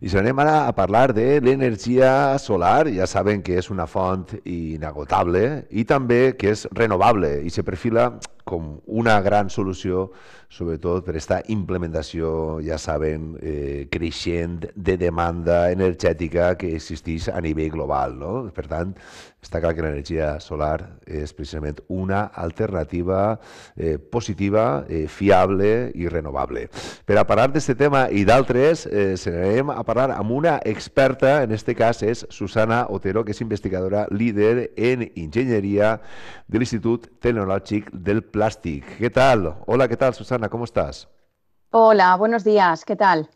Dice, anem ara a parlar de l'energia solar, ja saben que és una font inagotable i també que és renovable i se perfila com una gran solució, sobretot per aquesta implementació, ja saben, eh, creixent de demanda energètica que existeix a nivell global. No? Per tant, està clar que l'energia solar és precisament una alternativa eh, positiva, eh, fiable i renovable. Per a parlar d'aquest tema i d'altres, eh, serem a parlar amb una experta, en aquest cas és Susana Otero, que és investigadora líder en enginyeria de l'Institut Tecnològic del plástico ¿Qué tal? Hola, ¿qué tal, Susana? ¿Cómo estás? Hola, buenos días. ¿Qué tal?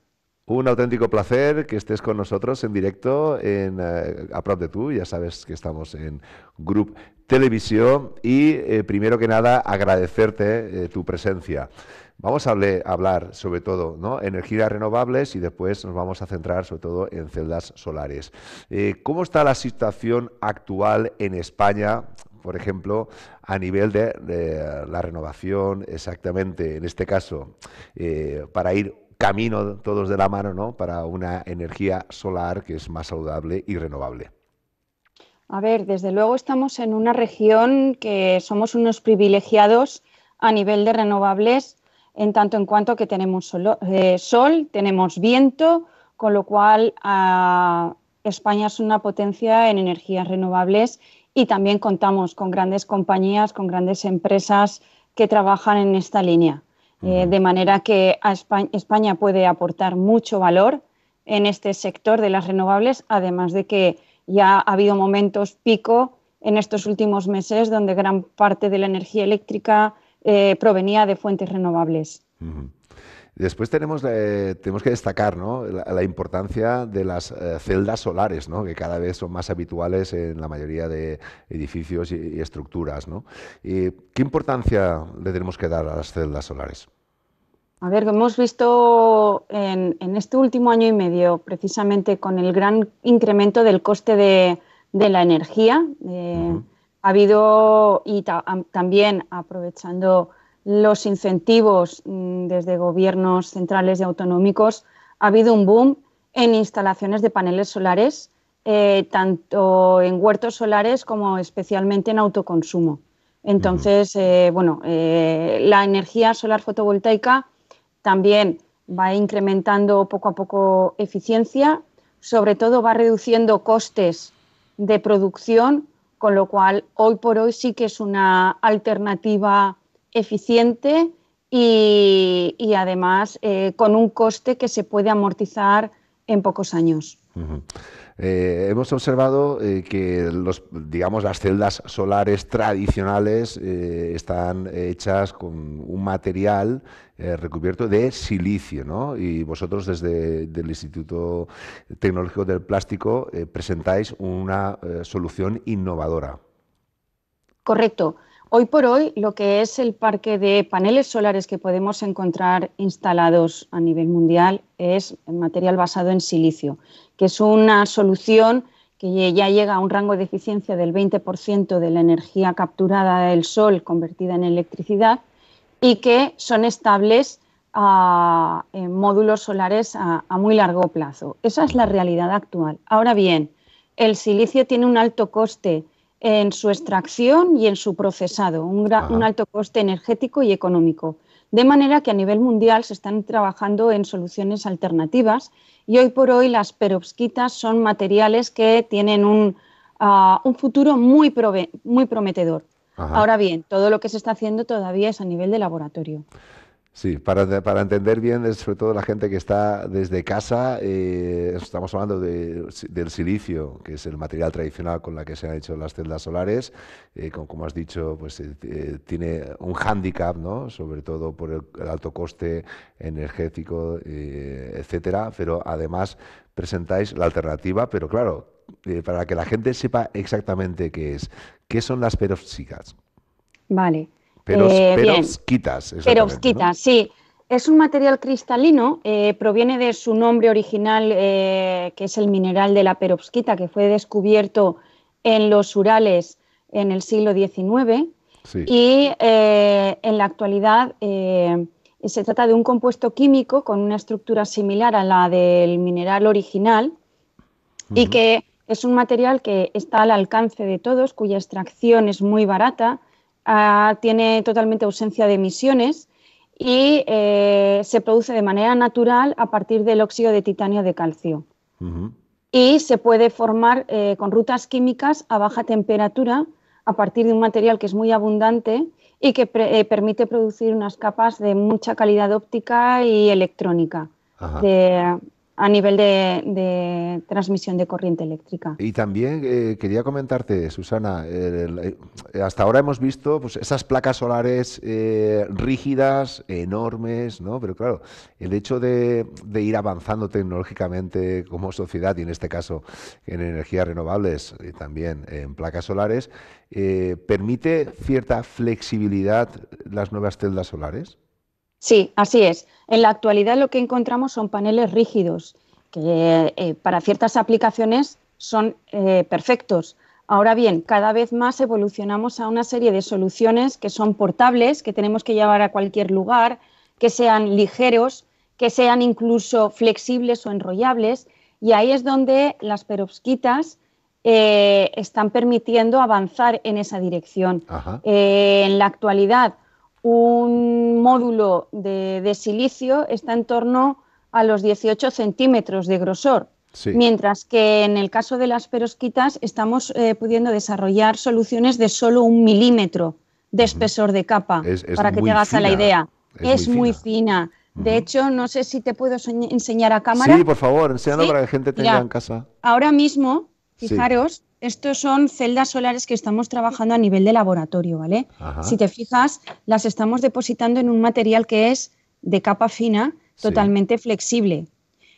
Un auténtico placer que estés con nosotros en directo en eh, Aprop de Tú. Ya sabes que estamos en Group Televisión y eh, primero que nada agradecerte eh, tu presencia. Vamos a hablar sobre todo ¿no? energías renovables y después nos vamos a centrar sobre todo en celdas solares. Eh, ¿Cómo está la situación actual en España por ejemplo, a nivel de, la renovación, exactamente, en este caso, eh, para ir camino todos de la mano, ¿no? Para una energía solar que es más saludable y renovable. A ver, desde luego estamos en una región que somos unos privilegiados a nivel de renovables, en tanto en cuanto que tenemos eh, sol, tenemos viento, con lo cual ah, España es una potencia en energías renovables y también contamos con grandes compañías, con grandes empresas que trabajan en esta línea. Eh, de manera que España, puede aportar mucho valor en este sector de las renovables, además de que ya ha habido momentos pico en estos últimos meses donde gran parte de la energía eléctrica eh, provenía de fuentes renovables. Después tenemos, eh, tenemos que destacar ¿no? la, importancia de las eh, celdas solares, ¿no? que cada vez son más habituales en la mayoría de edificios y, estructuras. ¿no? ¿Qué importancia le tenemos que dar a las celdas solares? A ver, hemos visto en, este último año y medio, precisamente con el gran incremento del coste de, la energía, eh, ha habido, y también aprovechando los incentivos mm, desde gobiernos centrales y autonómicos, ha habido un boom en instalaciones de paneles solares, eh, tanto en huertos solares como especialmente en autoconsumo. Entonces, eh, bueno, eh, la energía solar fotovoltaica también va incrementando poco a poco eficiencia, sobre todo va reduciendo costes de producción, con lo cual hoy por hoy sí que es una alternativa eficiente y, además eh, con un coste que se puede amortizar en pocos años. Eh, hemos observado eh, que los, digamos, las celdas solares tradicionales están hechas con un material recubierto de silicio, ¿no? Y vosotros desde el Instituto Tecnológico del Plástico presentáis una solución innovadora. Correcto. Hoy por hoy, lo que es el parque de paneles solares que podemos encontrar instalados a nivel mundial es material basado en silicio, que es una solución que ya llega a un rango de eficiencia del 20% de la energía capturada del sol convertida en electricidad y que son estables a, ah, en módulos solares a muy largo plazo. Esa es la realidad actual. Ahora bien, el silicio tiene un alto coste en su extracción y en su procesado, un, alto coste energético y económico. De manera que a nivel mundial se están trabajando en soluciones alternativas y hoy por hoy las perovskitas son materiales que tienen un, ah, futuro muy, muy prometedor. Ahora bien, todo lo que se está haciendo todavía es a nivel de laboratorio. Sí, para, entender bien, sobre todo la gente que está desde casa, eh, estamos hablando del silicio, que es el material tradicional con la que se han hecho las celdas solares. Eh, como, has dicho, pues eh, eh, tiene un hándicap, ¿no? sobre todo por el, alto coste energético, etcétera. Pero además presentáis la alternativa, pero claro, para que la gente sepa exactamente qué es. ¿Qué son las perovskitas? Vale. Perovskitas. Eh, perovskitas. sí. Es un material cristalino, eh, proviene de su nombre original, eh, que es el mineral de la perovskita, que fue descubierto en los Urales en el siglo XIX. Y en la actualidad se trata de un compuesto químico con una estructura similar a la del mineral original y que es un material que está al alcance de todos, cuya extracción es muy barata Ah, tiene totalmente ausencia de emisiones y eh, se produce de manera natural a partir del óxido de titanio de calcio. Y se puede formar eh, con rutas químicas a baja temperatura a partir de un material que es muy abundante y que eh, permite producir unas capas de mucha calidad óptica y electrónica de, a nivel de, transmisión de corriente eléctrica. Y también eh, quería comentarte, Susana, eh, hasta ahora hemos visto pues, esas placas solares eh, rígidas, enormes, ¿no? Pero claro, el hecho de, ir avanzando tecnológicamente como sociedad, y en este caso en energías renovables y también en placas solares, ¿permite cierta flexibilidad las nuevas celdas solares? Sí, así es. En la actualidad lo que encontramos son paneles rígidos, que eh, para ciertas aplicaciones son eh, perfectos. Ahora bien, cada vez más evolucionamos a una serie de soluciones que son portables, que tenemos que llevar a cualquier lugar, que sean ligeros, que sean incluso flexibles o enrollables. Y ahí es donde las perovskitas eh, están permitiendo avanzar en esa dirección. en la actualidad, un módulo de, silicio está en torno a los 18 centímetros de grosor, Mientras que en el caso de las perosquitas estamos eh, pudiendo desarrollar soluciones de solo un milímetro de espesor de capa, para que te hagas a la idea. Es, muy, fina. De hecho, no sé si te puedo enseñar a cámara. Sí, por favor, enséñalo para que la gente tenga en casa. Ahora mismo, fijaros, estos son celdas solares que estamos trabajando a nivel de laboratorio, ¿vale? Si te fijas, las estamos depositando en un material que es de capa fina, totalmente flexible.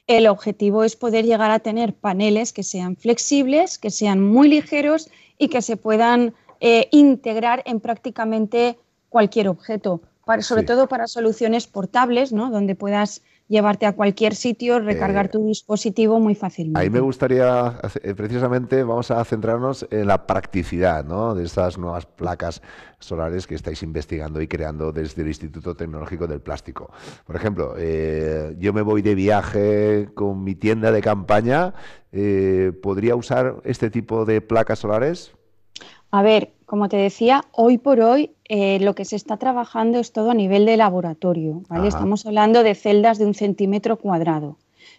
El objetivo es poder llegar a tener paneles que sean flexibles, que sean muy ligeros y que se puedan eh, integrar en prácticamente cualquier objeto, sobre todo para soluciones portables, ¿no? donde puedas llevarte a cualquier sitio, recargar eh, tu dispositivo muy fácilmente. Ahí me gustaría, eh, precisamente, vamos a centrarnos en la practicidad ¿no? de estas nuevas placas solares que estáis investigando y creando desde el Instituto Tecnológico del Plástico. Por ejemplo, eh, yo me voy de viaje con mi tienda de campaña, ¿podría usar este tipo de placas solares? A ver, como te decía, hoy por hoy eh, lo que se está trabajando es todo a nivel de laboratorio. Estamos hablando de celdas de un centímetro cuadrado,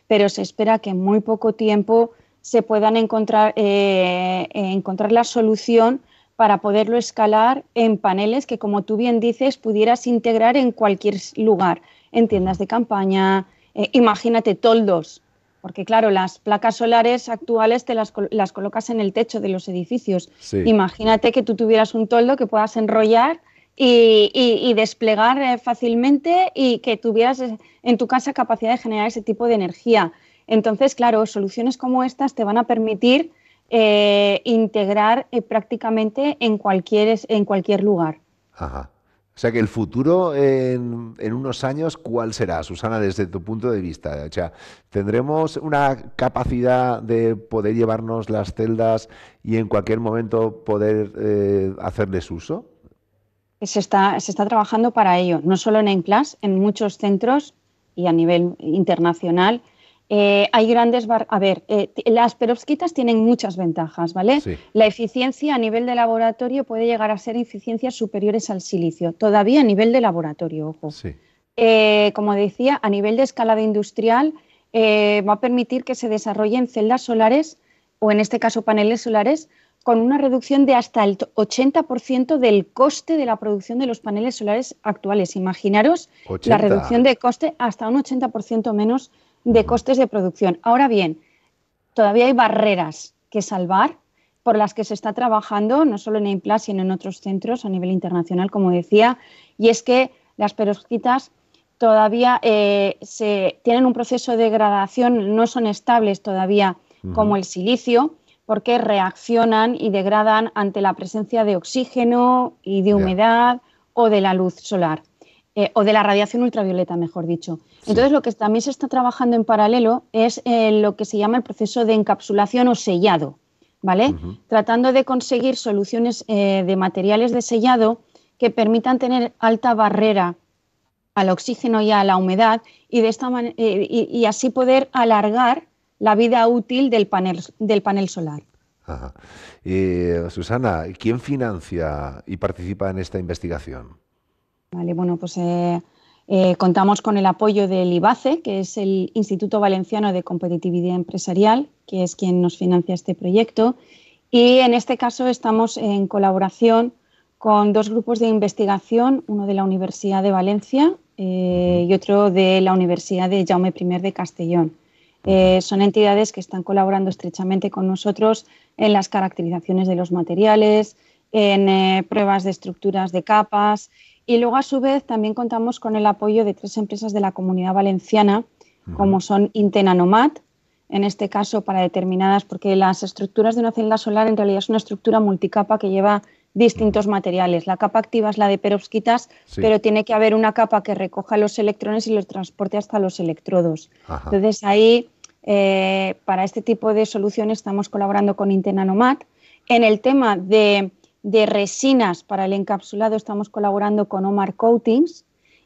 pero se espera que en muy poco tiempo se puedan eh, encontrar, la solución para poderlo escalar en paneles que, como tú bien dices, pudieras integrar en cualquier lugar, en tiendas de campaña, eh, imagínate toldos porque claro, las placas solares actuales te las, colocas en el techo de los edificios. Imagínate que tú tuvieras un toldo que puedas enrollar y, desplegar eh, fácilmente y que tuvieras eh, en tu casa capacidad de generar ese tipo de energía. Entonces, claro, soluciones como estas te van a permitir eh, integrar prácticamente en cualquier, en cualquier lugar. Ajá. O sea que el futuro en, unos años, ¿cuál será, Susana, desde tu punto de vista? O sea, ¿tendremos una capacidad de poder llevarnos las celdas y en cualquier momento poder eh, hacerles uso? Se está, se está trabajando para ello, no solo en ENCLAS, en muchos centros y a nivel internacional eh, hay grandes... a ver, eh, las perovskitas tienen muchas ventajas, ¿vale? La eficiencia a nivel de laboratorio puede llegar a ser eficiencias superiores al silicio, todavía a nivel de laboratorio, ojo. Eh, como decía, a nivel de escalada industrial va a permitir que se desarrollen celdas solares, o en este caso paneles solares, con una reducción de hasta el 80% del coste de la producción de los paneles solares actuales. Imaginaros la reducción de coste hasta un 80% menos de costes de producción. Ahora bien, todavía hay barreras que salvar por las que se está trabajando, no solo en EIPLA, sino en otros centros a nivel internacional, como decía, y es que las perovskitas todavía eh, se, tienen un proceso de degradación, no son estables todavía como el silicio, porque reaccionan y degradan ante la presencia de oxígeno y de humedad o de la luz solar. Eh, o de la radiación ultravioleta, mejor dicho. Entonces, lo que también se está trabajando en paralelo es eh, lo que se llama el proceso de encapsulación o sellado, ¿vale? Tratando de conseguir soluciones eh, de materiales de sellado que permitan tener alta barrera al oxígeno y a la humedad y, de esta y, así poder alargar la vida útil del panel, del panel solar. Susana, ¿quién financia y participa en esta investigación? Vale, bueno, pues eh, eh, contamos con el apoyo del IBACE, que es el Instituto Valenciano de Competitividad Empresarial, que es quien nos financia este proyecto. Y en este caso estamos en colaboración con dos grupos de investigación, uno de la Universidad de Valencia eh, y otro de la Universidad de Jaume I de Castellón. son entidades que están colaborando estrechamente con nosotros en las caracterizaciones de los materiales, en pruebas de estructuras de capas y luego, a su vez, también contamos con el apoyo de tres empresas de la comunidad valenciana, como son Intenanomat, en este caso para determinadas, porque las estructuras de una celda solar en realidad es una estructura multicapa que lleva distintos materiales. La capa activa es la de perovskitas, pero tiene que haber una capa que recoja los electrones y los transporte hasta los electrodos. Entonces ahí, eh, para este tipo de soluciones, estamos colaborando con Intenanomat. En el tema de de resinas para el encapsulado estamos colaborando con Omar Coatings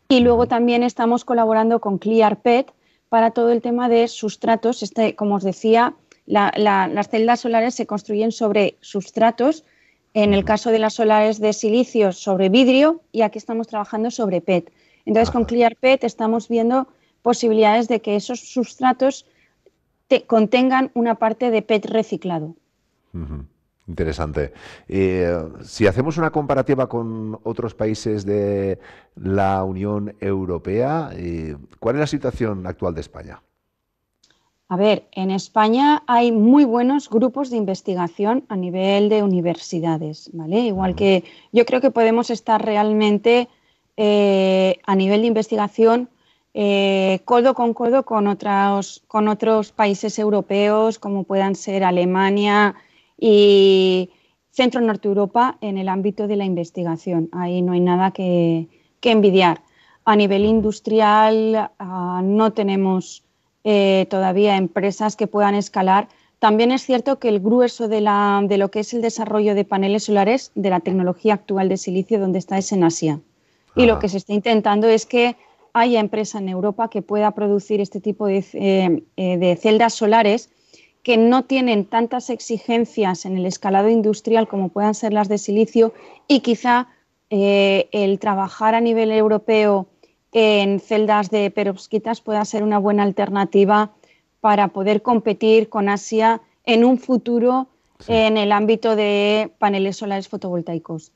y luego también estamos colaborando con ClearPet para todo el tema de sustratos. Este, como os decía, las celdas solares se construyen sobre sustratos, en el caso de las solares de silicio sobre vidrio y aquí estamos trabajando sobre PET. Entonces ah. con ClearPet estamos viendo posibilidades de que esos sustratos contengan una parte de PET reciclado. Interesante. Eh, si hacemos una comparativa con otros países de la Unión Europea, eh, ¿cuál es la situación actual de España? A ver, en España hay muy buenos grupos de investigación a nivel de universidades, ¿vale? Igual que yo creo que podemos estar realmente eh, a nivel de investigación codo con codo con otros, con otros países europeos como puedan ser Alemania, y Centro Norte Europa en el ámbito de la investigación. Ahí no hay nada que, envidiar. A nivel industrial ah, no tenemos eh, todavía empresas que puedan escalar. También es cierto que el grueso de, lo que es el desarrollo de paneles solares de la tecnología actual de silicio donde está es en Asia. Y lo que se está intentando es que haya empresa en Europa que pueda producir este tipo de eh, eh, celdas solares que no tienen tantas exigencias en el escalado industrial como puedan ser las de silicio y quizá eh, el trabajar a nivel europeo en celdas de perovskitas pueda ser una buena alternativa para poder competir con Asia en un futuro en el ámbito de paneles solares fotovoltaicos.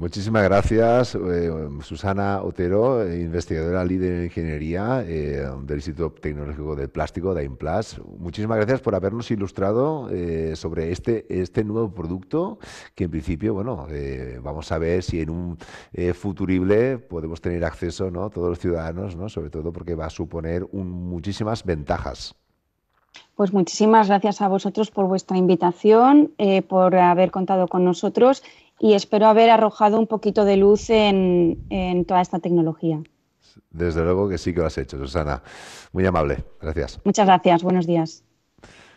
Muchísimas gracias, eh, Susana Otero, investigadora líder en ingeniería eh, del Instituto Tecnológico del Plástico, de Implas. Muchísimas gracias por habernos ilustrado eh, sobre este, este nuevo producto que en principio, bueno, vamos a ver si en un futurible podemos tener acceso, ¿no? Todos los ciudadanos, ¿no? Sobre todo porque va a suponer muchísimas ventajas. Pues muchísimas gracias a vosotros por vuestra invitación, por haber contado con nosotros y espero haber arrojado un poquito de luz en, toda esta tecnología. Desde luego que sí que lo has hecho, Susana. Muy amable. Gracias. Muchas gracias. Buenos días.